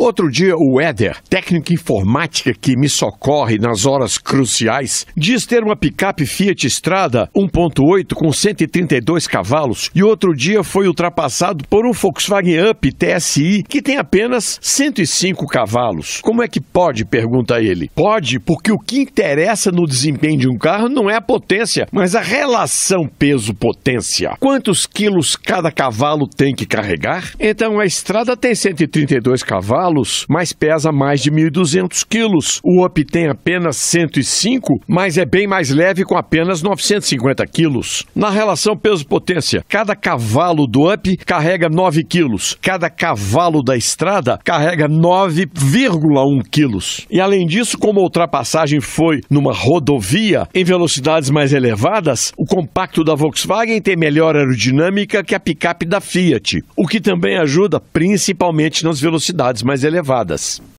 Outro dia, o Éder, técnico informática que me socorre nas horas cruciais, diz ter uma picape Fiat Strada 1.8 com 132 cavalos e outro dia foi ultrapassado por um Volkswagen Up TSI que tem apenas 105 cavalos. Como é que pode? pergunta ele. Pode, porque o que interessa no desempenho de um carro não é a potência, mas a relação peso-potência. Quantos quilos cada cavalo tem que carregar? Então, a Strada tem 132 cavalos cavalos, mas pesa mais de 1.200 quilos. O Up tem apenas 105, mas é bem mais leve com apenas 950 quilos. Na relação peso-potência, cada cavalo do Up carrega 9 quilos, cada cavalo da estrada carrega 9,1 quilos. E além disso, como a ultrapassagem foi numa rodovia em velocidades mais elevadas, o compacto da Volkswagen tem melhor aerodinâmica que a picape da Fiat, o que também ajuda principalmente nas velocidades mais mais elevadas.